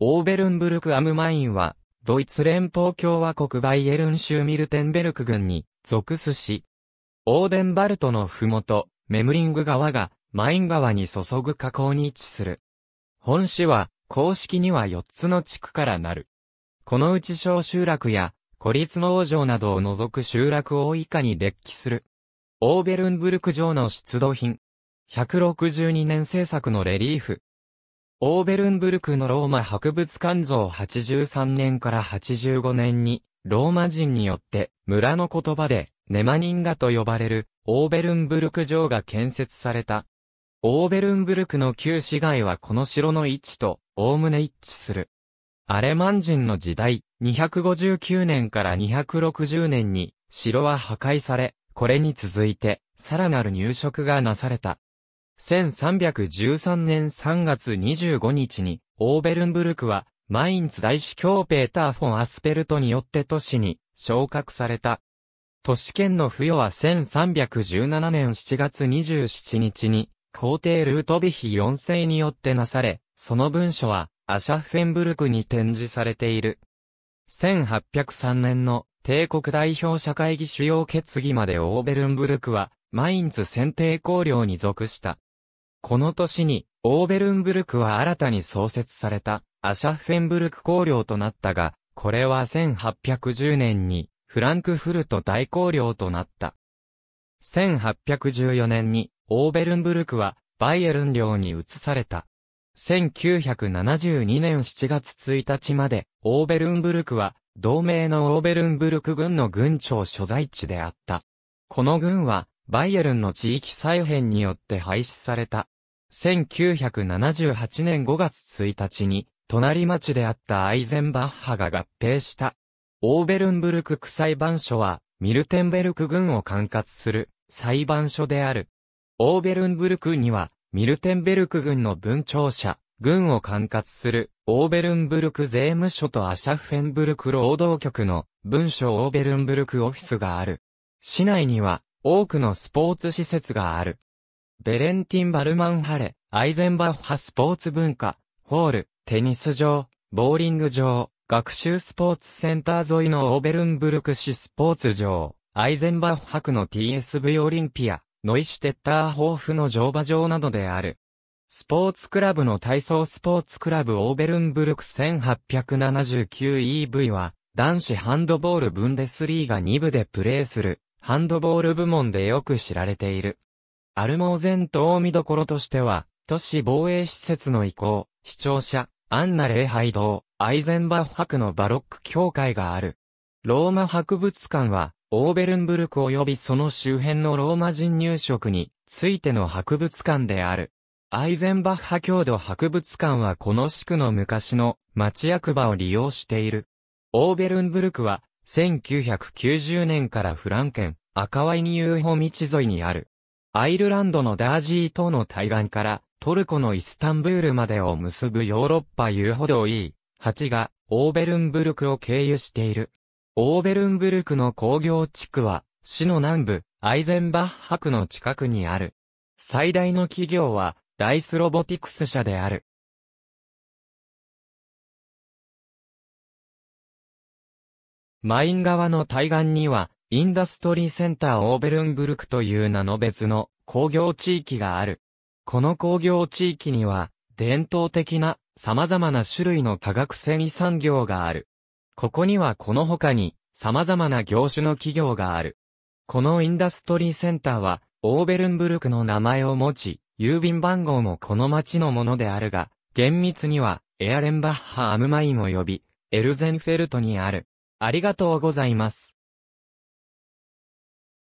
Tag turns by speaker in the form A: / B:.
A: オーベルンブルク・アムマインは、ドイツ連邦共和国バイエルン州ミルテンベルク郡に属すし、オーデンバルトのふもと、メムリング川がマイン川に注ぐ河口に位置する。本市は、公式には4つの地区からなる。このうち小集落や、孤立農場などを除く集落を以下に列記する。オーベルンブルク城の出土品。162年製作のレリーフ。オーベルンブルクのローマ博物館像83年から85年に、ローマ人によって村の言葉でネマニンガと呼ばれるオーベルンブルク城が建設された。オーベルンブルクの旧市街はこの城の位置と概ね一致する。アレマン人の時代、259年から260年に城は破壊され、これに続いてさらなる入植がなされた。1313年3月25日に、オーベルンブルクは、マインツ大司教ペーター・フォン・アスペルトによって都市に昇格された。都市圏の付与は1317年7月27日に、皇帝ルートビヒ4世によってなされ、その文書は、アシャッフェンブルクに展示されている。1803年の帝国代表者会議主要決議までオーベルンブルクは、マインツ選定公領に属した。この年に、オーベルンブルクは新たに創設された、アシャッフェンブルク公領となったが、これは1810年に、フランクフルト大公領となった。1814年に、オーベルンブルクは、バイエルン領に移された。1972年7月1日まで、オーベルンブルクは、同盟のオーベルンブルク軍の軍庁所在地であった。この軍は、バイエルンの地域再編によって廃止された。1978年5月1日に、隣町であったアイゼンバッハが合併した。オーベルンブルク区裁判所は、ミルテンベルク郡を管轄する裁判所である。オーベルンブルクには、ミルテンベルク郡の分庁舎、郡を管轄するオーベルンブルク税務署とアシャフェンブルク労働局の文書オーベルンブルクオフィスがある。市内には多くのスポーツ施設がある。ベレンティン・バルマンハレ、アイゼンバッハスポーツ文化、ホール、テニス場、ボーリング場、学習スポーツセンター沿いのオーベルンブルク市スポーツ場、アイゼンバッハ区の TSV オリンピア、ノイシュテッターホーフの乗馬場などである。スポーツクラブの体操スポーツクラブオーベルンブルク 1879EV は、男子ハンドボールブンデスリーが2部でプレーするハンドボール部門でよく知られている。アルモーゼン島見どころとしては、都市防衛施設の移行、視聴者、アンナ礼拝堂、アイゼンバッハクのバロック教会がある。ローマ博物館は、オーベルンブルク及びその周辺のローマ人入植についての博物館である。アイゼンバッハ郷土博物館はこの地区の昔の町役場を利用している。オーベルンブルクは1990年からフランケン、赤ワイニーホ道沿いにある。アイルランドのダージー島の対岸からトルコのイスタンブールまでを結ぶヨーロッパ遊歩道 E8 がオーベルンブルクを経由している。オーベルンブルクの工業地区は市の南部アイゼンバッハクの近くにある。最大の企業はライスロボティクス社である。マイン川の対岸には、インダストリーセンターオーベルンブルクという名の別の工業地域がある。この工業地域には、伝統的な様々な種類の化学繊維産業がある。ここにはこの他に様々な業種の企業がある。このインダストリーセンターは、オーベルンブルクの名前を持ち、郵便番号もこの町のものであるが、厳密には、エアレンバッハ・アムマインを呼び、エルゼンフェルトにある。ありがとうございます。